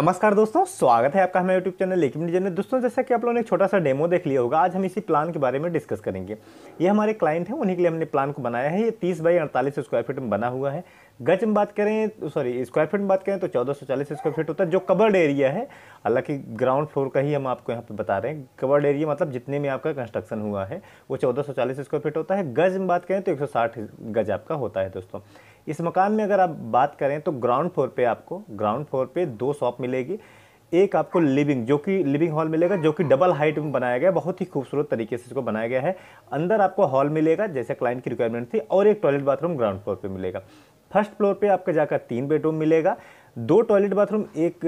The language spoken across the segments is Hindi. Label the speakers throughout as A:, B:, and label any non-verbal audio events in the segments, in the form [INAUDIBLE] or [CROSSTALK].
A: नमस्कार दोस्तों स्वागत है आपका हमारे यूट्यूब चैनल लेकिन डिजन दोस्तों जैसा कि आप लोगों ने छोटा सा डेमो देख लिया होगा आज हम इसी प्लान के बारे में डिस्कस करेंगे ये हमारे क्लाइंट हैं उन्हीं के लिए हमने प्लान को बनाया है ये तीस बाई अड़तालीस स्क्वायर फीट में बना हुआ है गज में बात करें सॉरी स्क्वायर फीट में बात करें तो चौदह स्क्वायर फीट होता है जो कवर्ड एरिया है हालांकि ग्राउंड फ्लोर का ही हम आपको यहाँ पर बता रहे हैं कवर्ड एरिया मतलब जितने में आपका कंस्ट्रक्शन हुआ है वो चौदह स्क्वायर फीट होता है गज में बात करें तो एक गज आपका होता है दोस्तों इस मकान में अगर आप बात करें तो ग्राउंड फ्लोर पे आपको ग्राउंड फ्लोर पे दो शॉप मिलेगी एक आपको लिविंग जो कि लिविंग हॉल मिलेगा जो कि डबल हाइट में बनाया गया बहुत ही खूबसूरत तरीके से इसको बनाया गया है अंदर आपको हॉल मिलेगा जैसे क्लाइंट की रिक्वायरमेंट थी और एक टॉयलेट बाथरूम ग्राउंड फ्लोर पर मिलेगा फर्स्ट फ्लोर पर आपका जाकर तीन बेडरूम मिलेगा दो टॉयलेट बाथरूम एक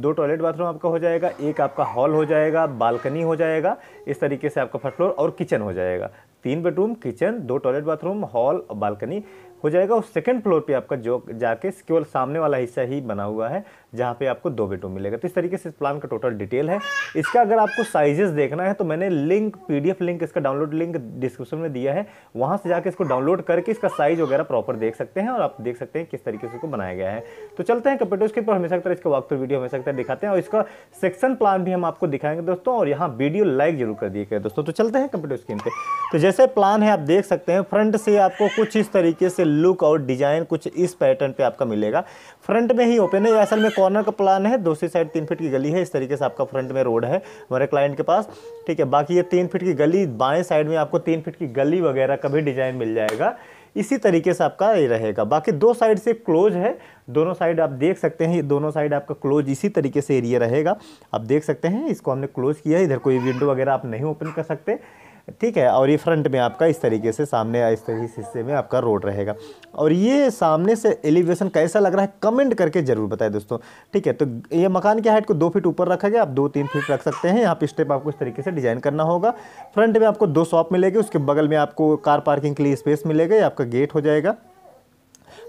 A: दो टॉयलेट बाथरूम आपका हो जाएगा एक आपका हॉल हो जाएगा बालकनी हो जाएगा इस तरीके से आपका फर्स्ट फ्लोर और किचन हो जाएगा तीन बेडरूम किचन दो टॉयलेट बाथरूम हॉल और बालकनी हो जाएगा उस सेकंड फ्लोर पे आपका जो जाके केवल सामने वाला हिस्सा ही बना हुआ है जहाँ पे आपको दो बेडरूम मिलेगा तो इस तरीके से इस प्लान का टोटल डिटेल है इसका अगर आपको साइजेस देखना है तो मैंने लिंक पीडीएफ लिंक इसका डाउनलोड लिंक डिस्क्रिप्शन में दिया है वहाँ से जाके इसको डाउनलोड करके इसका साइज वगैरह प्रॉपर देख सकते हैं और आप देख सकते हैं किस तरीके से इसको बनाया गया है तो चलते हैं कंप्यूटर स्क्रीन पर हमेशा तरह इसका वक्त वीडियो हमेशा तरह दिखाते हैं और इसका सेक्शन प्लान भी हम आपको दिखाएंगे दोस्तों और यहाँ वीडियो लाइक जरूर कर दिए दोस्तों तो चलते हैं कंप्यूटर स्क्रीन पर तो जैसे प्लान है आप देख सकते हैं फ्रंट से आपको कुछ इस तरीके से लुक और डिज़ाइन कुछ इस पैटर्न पे आपका मिलेगा फ्रंट में ही ओपन है असल में कॉर्नर का प्लान है दूसरी साइड तीन फीट की गली है इस तरीके से आपका फ्रंट में रोड है हमारे क्लाइंट के पास ठीक है बाकी ये तीन फीट की गली बाएँ साइड में आपको तीन फीट की गली वगैरह का भी डिज़ाइन मिल जाएगा इसी तरीके से आपका ये रहेगा बाकी दो साइड से क्लोज है दोनों साइड आप देख सकते हैं ये दोनों साइड आपका क्लोज इसी तरीके से एरिया रहेगा आप देख सकते हैं इसको हमने क्लोज किया है इधर कोई विंडो वगैरह आप नहीं ओपन कर सकते ठीक है और ये फ्रंट में आपका इस तरीके से सामने इस तरीके से हिस्से में आपका रोड रहेगा और ये सामने से एलिवेशन कैसा लग रहा है कमेंट करके ज़रूर बताएं दोस्तों ठीक है तो ये मकान की हाइट को दो फीट ऊपर रखा गया आप दो तीन फीट रख सकते हैं यहाँ पर स्टेप आपको इस तरीके से डिज़ाइन करना होगा फ्रंट में आपको दो शॉप मिलेगी उसके बगल में आपको कार पार्किंग के लिए स्पेस मिलेगा आपका गेट हो जाएगा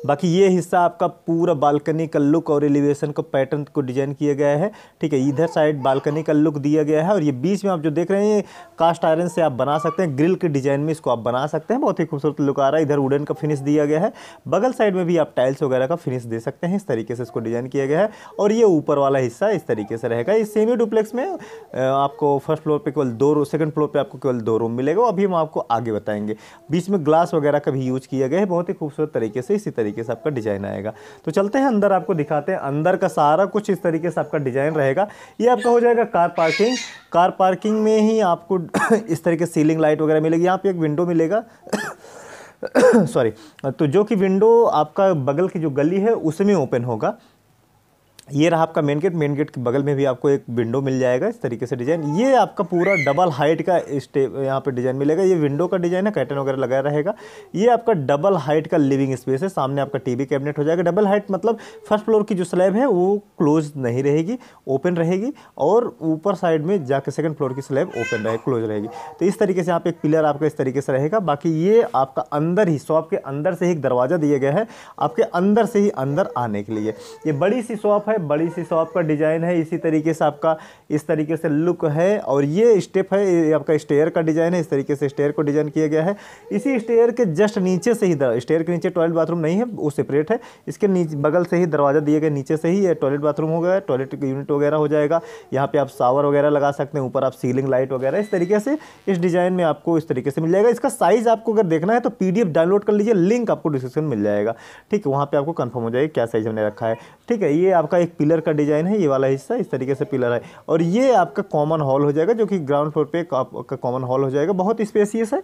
A: बाकी ये हिस्सा आपका पूरा बालकनी का लुक और एलिवेशन का पैटर्न को डिजाइन किया गया है ठीक है इधर साइड बालकनी का लुक दिया गया है और ये बीच में आप जो देख रहे हैं कास्ट आयरन से आप बना सकते हैं ग्रिल के डिजाइन में इसको आप बना सकते हैं बहुत ही खूबसूरत लुक आ रहा है इधर वुडन का फिनिश दिया गया है बगल साइड में भी आप टाइल्स वगैरह का फिनिश दे सकते हैं इस तरीके से इसको डिजाइन किया गया है और ये ऊपर वाला हिस्सा इस तरीके से रहेगा इस सेमी डुप्लेक्स में आपको फर्स्ट फ्लोर पर केवल दो रूम सेकंड फ्लोर पर आपको केवल दो रूम मिलेगा अभी हम आपको आगे बताएंगे बीच में ग्लास वगैरह का भी यूज किया गया है बहुत ही खूबसूरत तरीके से इसी तरीके तरीके से आपका डिज़ाइन आएगा तो चलते हैं अंदर आपको दिखाते हैं अंदर का सारा कुछ इस तरीके से आपका डिज़ाइन रहेगा ये आपका हो जाएगा कार पार्किंग कार पार्किंग में ही आपको [COUGHS] इस तरीके सीलिंग लाइट वगैरह मिलेगी यहाँ पे एक विंडो मिलेगा [COUGHS] सॉरी तो जो कि विंडो आपका बगल की जो गली है उसमें ओपन होगा ये रहा आपका मेन गेट मेन गेट के बगल में भी आपको एक विंडो मिल जाएगा इस तरीके से डिजाइन ये आपका पूरा डबल हाइट का स्टे यहाँ पे डिजाइन मिलेगा ये विंडो का डिजाइन है कैटन वगैरह लगाया रहेगा ये आपका डबल हाइट का लिविंग स्पेस है सामने आपका टीवी कैबिनेट हो जाएगा डबल हाइट मतलब फर्स्ट फ्लोर की जो स्लैब है वो क्लोज नहीं रहेगी ओपन रहेगी और ऊपर साइड में जाकर सेकेंड फ्लोर की स्लैब ओपन रहेगी क्लोज रहेगी तो इस तरीके से यहाँ पे एक पिलर आपका इस तरीके से रहेगा बाकी ये आपका अंदर ही शॉप के अंदर से ही एक दरवाज़ा दिया गया है आपके अंदर से ही अंदर आने के लिए ये बड़ी सी शॉप है है बड़ी सी शॉप का डिज़ाइन है इसी तरीके से आपका इस तरीके से लुक है और ये स्टेप है आपका स्टेयर का डिज़ाइन है इस तरीके से स्टेयर को डिज़ाइन किया गया है इसी स्टेयर के जस्ट नीचे से ही स्टेयर के नीचे टॉयलेट बाथरूम नहीं है वो सेपरेट है इसके नीचे बगल से ही दरवाज़ा दिए गए नीचे से ही ये टॉयलेट बाथरूम हो गया टॉयलेट यूनिट वगैरह हो जाएगा यहाँ पर आप शावर वगैरह लगा सकते हैं ऊपर आप सीलिंग लाइट वगैरह इस तरीके से इस डिज़ाइन में आपको इस तरीके से मिल जाएगा इसका साइज़ आपको अगर देखना है तो पी डाउनलोड कर लीजिए लिंक आपको डिस्क्रिप्शन मिल जाएगा ठीक है वहाँ पर आपको कन्फर्म हो जाएगा क्या साइज़ हमने रखा है ठीक है ये आपका एक पिलर का डिज़ाइन है ये वाला हिस्सा इस तरीके से पिलर है और ये आपका कॉमन हॉल हो जाएगा जो कि ग्राउंड फ्लोर पे आपका कॉमन हॉल हो जाएगा बहुत स्पेसियस है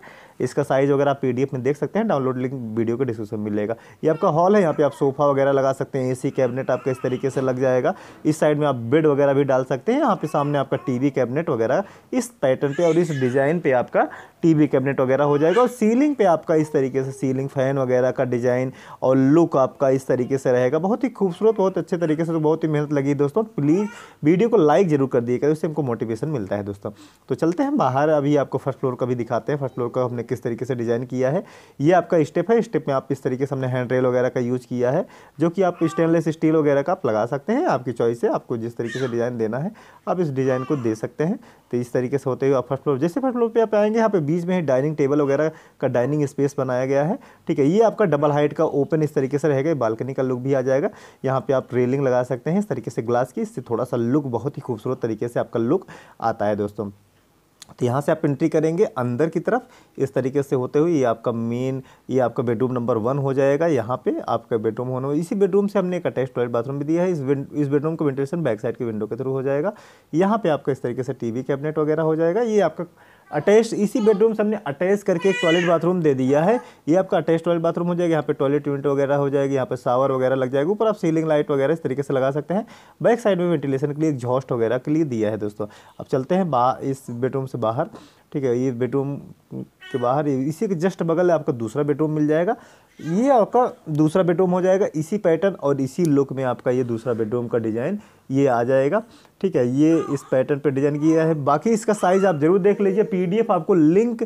A: इसका साइज़ वगैरह आप पी में देख सकते हैं डाउनलोड लिंक वीडियो के डिस्क्रिप्शन में मिलेगा ये आपका हॉल है यहाँ पे आप सोफ़ा वगैरह लगा सकते हैं ए कैबिनेट आपका इस तरीके से लग जाएगा इस साइड में आप बेड वगैरह भी डाल सकते हैं यहाँ पे सामने आपका टी कैबिनेट वगैरह इस पैटर्न पर और इस डिज़ाइन पर आपका टी कैबिनेट वगैरह हो जाएगा और सीलिंग पे आपका इस तरीके से सीलिंग फैन वगैरह का डिज़ाइन और लुक आपका इस तरीके से रहेगा बहुत ही खूबसूरत बहुत अच्छे तरीके से तो बहुत बहुत ही मेहनत लगी दोस्तों प्लीज़ वीडियो को लाइक जरूर कर दिएगा उससे हमको मोटिवेशन मिलता है दोस्तों तो चलते हैं बाहर अभी आपको फर्स्ट फ्लोर का भी दिखाते हैं फर्स्ट फ्लोर का हमने किस तरीके से डिज़ाइन किया है ये आपका स्टेप है स्टेप में आप इस तरीके से हमने हैंड रेल वगैरह का यूज़ किया है जो कि आप स्टेनलेस स्टील वगैरह का आप लगा सकते हैं आपकी चॉइस है आपको जिस तरीके से डिज़ाइन देना है आप इस डिज़ाइन को दे सकते हैं तो इस तरीके से होते हुए आप फर्स्ट फ्लोर जैसे फर्स्ट फ्लोर पर आप आएंगे यहाँ पर बीच में डाइनिंग टेबल वगैरह का डाइनिंग स्पेस बनाया गया है ठीक है ये आपका डबल हाइट का ओपन इस तरीके से रहेगा बालकनी का लुक भी आ जाएगा यहाँ पे आप रेलिंग लगा सकते सकते हैं इस तरीके से ग्लास की इससे थोड़ा सा लुक बहुत ही खूबसूरत तरीके से आपका लुक आता है दोस्तों तो यहाँ से आप एंट्री करेंगे अंदर की तरफ इस तरीके से होते हुए ये आपका मेन ये आपका बेडरूम नंबर वन हो जाएगा यहाँ पे आपका बेडरूम होने होना इसी बेडरूम से हमने एक अटैच टॉयलेट बाथरूम भी दिया है इस इस बेडरूम का वेंटिलेशन बैक साइड के विंडो के थ्रू हो जाएगा यहाँ पे आपका इस तरीके से टीवी कैबिनेट वगैरह हो जाएगा ये आपका अटैच इसी बेडरूम से हमने अटैच करके एक टॉयलेट बाथरूम दे दिया है ये आपका अटैच टॉयलेट बाथरूम हो जाएगा यहाँ पे टॉयलेट यूनिट वगैरह हो जाएगी यहाँ पे शावर वगैरह लग जाएगा ऊपर आप सीलिंग लाइट वगैरह इस तरीके से लगा सकते हैं बैक साइड में वेंटिलेशन के लिए एग्जॉस्ट वगैरह के लिए दिया है दोस्तों अब चलते हैं इस बेडरूम से बाहर ठीक है ये बेडरूम के बाहर इसी के जस्ट बगल आपका दूसरा बेडरूम मिल जाएगा ये आपका दूसरा बेडरूम हो जाएगा इसी पैटर्न और इसी लुक में आपका ये दूसरा बेडरूम का डिज़ाइन ये आ जाएगा ठीक है ये इस पैटर्न पे डिज़ाइन किया है बाकी इसका साइज़ आप ज़रूर देख लीजिए पीडीएफ आपको लिंक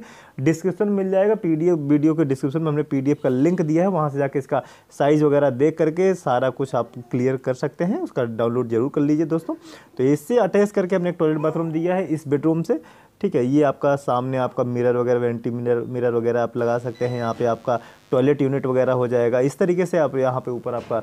A: डिस्क्रिप्शन मिल जाएगा पीडीएफ वीडियो के डिस्क्रिप्शन में हमने पीडीएफ का लिंक दिया है वहाँ से जाके इसका साइज़ वगैरह देख करके सारा कुछ आप क्लियर कर सकते हैं उसका डाउनलोड जरूर कर लीजिए दोस्तों तो इससे अटैच करके हमने एक टॉयलेट बाथरूम दिया है इस बेडरूम से ठीक है ये आपका सामने आपका मिरर वगैरह वेंटी मिरर मिरर वगैरह आप लगा सकते हैं यहाँ पे आपका टॉयलेट यूनिट वगैरह हो जाएगा इस तरीके से आप यहाँ पे ऊपर आपका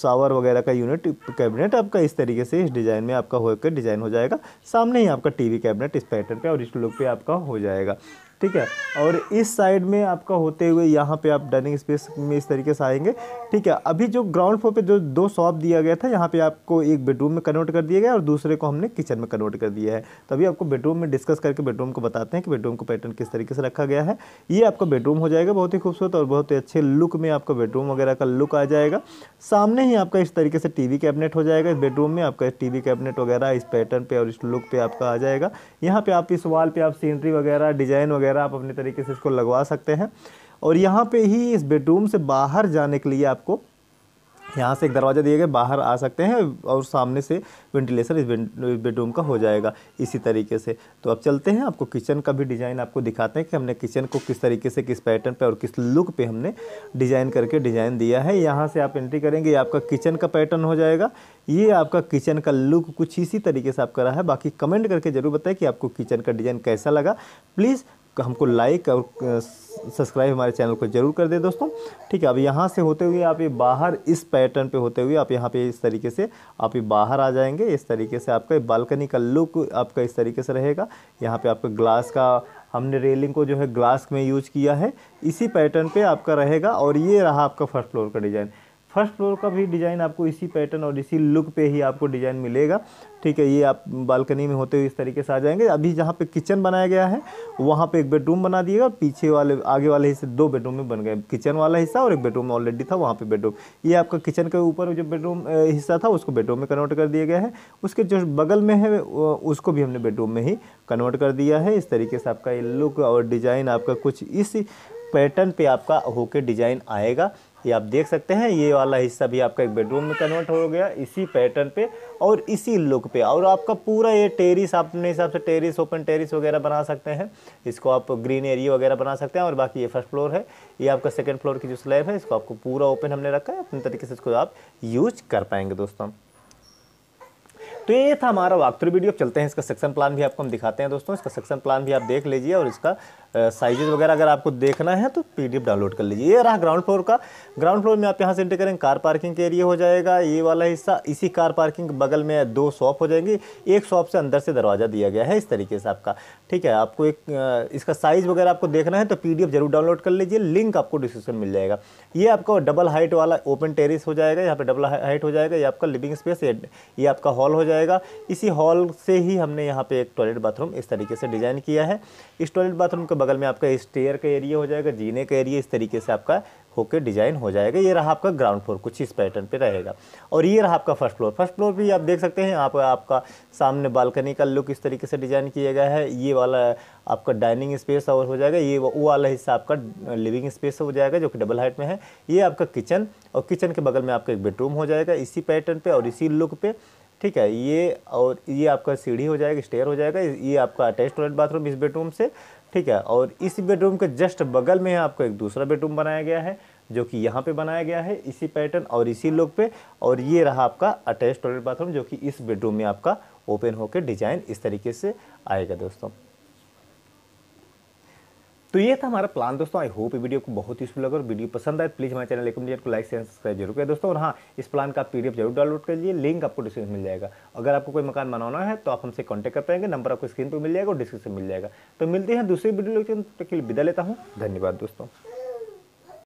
A: सावर वगैरह का यूनिट कैबिनेट आपका इस तरीके से इस डिज़ाइन में आपका होकर डिज़ाइन हो जाएगा सामने ही आपका टीवी कैबिनेट इस पैटर्न पे और इस लुक पे आपका हो जाएगा ठीक है और इस साइड में आपका होते हुए यहाँ पे आप डाइनिंग स्पेस में इस तरीके से आएंगे ठीक है अभी जो ग्राउंड फ्लोर पे जो दो शॉप दिया गया था यहाँ पे आपको एक बेडरूम में कन्वर्ट कर दिया गया और दूसरे को हमने किचन में कन्वर्ट कर दिया है तो अभी आपको बेडरूम में डिस्कस करके बेडरूम को बताते हैं कि बेडरूम को पैटर्न किस तरीके से रखा गया है ये आपका बेडरूम हो जाएगा बहुत ही खूबसूरत और बहुत ही अच्छे लुक में आपका बेडरूम वगैरह का लुक आ जाएगा सामने ही आपका इस तरीके से टी कैबिनेट हो जाएगा इस बेडरूम में आपका टी कैबिनेट वगैरह इस पैटर्न पर और इस लुक पे आपका आ जाएगा यहाँ पर आप इस वाल पर आप सीनरी वगैरह डिजाइन वगैरह वगैरह आप अपने तरीके से इसको लगवा सकते हैं और यहाँ पे ही इस बेडरूम से बाहर जाने के लिए आपको यहाँ से एक दरवाज़ा दिए गए बाहर आ सकते हैं और सामने से वेंटिलेशन इस बेडरूम का हो जाएगा इसी तरीके से तो अब चलते हैं आपको किचन का भी डिज़ाइन आपको दिखाते हैं कि हमने किचन को किस तरीके से किस पैटर्न पे और किस लुक पे हमने डिज़ाइन करके डिज़ाइन दिया है यहाँ से आप एंट्री करेंगे ये आपका किचन का पैटर्न हो जाएगा ये आपका किचन का लुक कुछ इसी तरीके से आप करा है बाकी कमेंट करके ज़रूर बताएं कि आपको किचन का डिज़ाइन कैसा लगा प्लीज़ हमको लाइक और सब्सक्राइब हमारे चैनल को जरूर कर दे दोस्तों ठीक है अब यहाँ से होते हुए आप ये बाहर इस पैटर्न पे होते हुए आप यहाँ पे इस तरीके से आप ये बाहर आ जाएंगे इस तरीके से आपका बालकनी का लुक आपका इस तरीके से रहेगा यहाँ पे आपका ग्लास का हमने रेलिंग को जो है ग्लास में यूज किया है इसी पैटर्न पर आपका रहेगा और ये रहा आपका फर्स्ट फ्लोर का डिज़ाइन फर्स्ट फ्लोर का भी डिज़ाइन आपको इसी पैटर्न और इसी लुक पे ही आपको डिज़ाइन मिलेगा ठीक है ये आप बालकनी में होते हुए इस तरीके से आ जाएंगे अभी जहाँ पे किचन बनाया गया है वहाँ पे एक बेडरूम बना दिएगा पीछे वाले आगे वाले हिस्से दो बेडरूम में बन गए किचन वाला हिस्सा और एक बेडरूम ऑलरेडी था वहाँ पर बेडरूम ये आपका किचन के ऊपर जो बेडरूम हिस्सा था उसको बेडरूम में कन्वर्ट कर दिया गया है उसके जो बगल में है उसको भी हमने बेडरूम में ही कन्वर्ट कर दिया है इस तरीके से आपका ये लुक और डिज़ाइन आपका कुछ इस पैटर्न पे आपका होके डिज़ाइन आएगा ये आप देख सकते हैं ये वाला हिस्सा भी आपका एक बेडरूम में कन्वर्ट हो गया इसी पैटर्न पे और इसी लुक पे और आपका पूरा ये टेरिस आप अपने हिसाब से टेरिस ओपन टेरिस वगैरह बना सकते हैं इसको आप ग्रीन एरिया वगैरह बना सकते हैं और बाकी ये फर्स्ट फ्लोर है ये आपका सेकेंड फ्लोर की जो स्लैब है इसको आपको पूरा ओपन हमने रखा है अपने तरीके से इसको आप यूज कर पाएंगे दोस्तों तो ये था हमारा वाकथ्रू वीडियो चलते हैं इसका सेक्शन प्लान भी आपको हम दिखाते हैं दोस्तों इसका सेक्शन प्लान भी आप देख लीजिए और इसका साइजेज वगैरह अगर आपको देखना है तो पीडीएफ डाउनलोड कर लीजिए ये रहा ग्राउंड फ्लोर का ग्राउंड फ्लोर में आप यहाँ से एंटर करेंगे कार पार्किंग के एरिया हो जाएगा ये वाला हिस्सा इसी कार पार्किंग के बगल में दो शॉप हो जाएंगी एक शॉप से अंदर से दरवाज़ा दिया गया है इस तरीके से आपका ठीक है आपको एक इसका साइज़ वगैरह आपको देखना है तो पी जरूर डाउनलोड कर लीजिए लिंक आपको डिस्क्रिप्शन मिल जाएगा ये आपको डबल हाइट वाला ओपन टेरिस हो जाएगा यहाँ पर डबल हाइट हो जाएगा ये आपका लिविंग स्पेस ये आपका हॉल हो जाएगा जाएगा इसी हॉल से ही हमने यहाँ पे एक टॉयलेट बाथरूम इस तरीके से डिज़ाइन किया है इस टॉयलेट बाथरूम के बगल में आपका स्टेयर का एरिया हो जाएगा जीने का एरिया इस तरीके से आपका होकर डिज़ाइन हो जाएगा ये रहा आपका ग्राउंड फ्लोर कुछ इस पैटर्न पे रहेगा और ये रहा आपका फर्स्ट फ्लोर फर्स्ट फ्लोर भी आप देख सकते हैं आप, आपका सामने बालकनी का लुक इस तरीके से डिज़ाइन किया गया है ये वाला आपका डाइनिंग स्पेस और हो जाएगा ये वो वाला हिस्सा आपका लिविंग स्पेस हो जाएगा जो कि डबल हाइट में है ये आपका किचन और किचन के बगल में आपका एक बेडरूम हो जाएगा इसी पैटर्न पर और इसी लुक पर ठीक है ये और ये आपका सीढ़ी हो जाएगा स्टेयर हो जाएगा ये आपका अटैच टॉयलेट बाथरूम इस बेडरूम से ठीक है और इस बेडरूम के जस्ट बगल में आपको एक दूसरा बेडरूम बनाया गया है जो कि यहाँ पे बनाया गया है इसी पैटर्न और इसी लुक पे और ये रहा आपका अटैच टॉयलेट बाथरूम जो कि इस बेडरूम में आपका ओपन होकर डिज़ाइन इस तरीके से आएगा दोस्तों तो ये था हमारा प्लान दोस्तों आई होप वीडियो को बहुत यूजफुल लगा और वीडियो पसंद आए प्लीज़ हमारे चैनल लेकिन को लाइक शेयर सब्सक्राइब जरूर करें दोस्तों और हाँ इस प्लान का पीडीएफ जरूर डाउनलोड कर लीजिए लिंक आपको डिस्क्रिप्शन मिल जाएगा अगर आपको कोई मकान बनाना है तो आप हमसे कॉन्टैक्ट कर पाएंगे नंबर आपको स्क्रीन पर मिल जाएगा और डिस्क्रिप्शन मिल जाएगा तो मिलते हैं दूसरी वीडियो के लिए विदा लेता हूँ धन्यवाद दोस्तों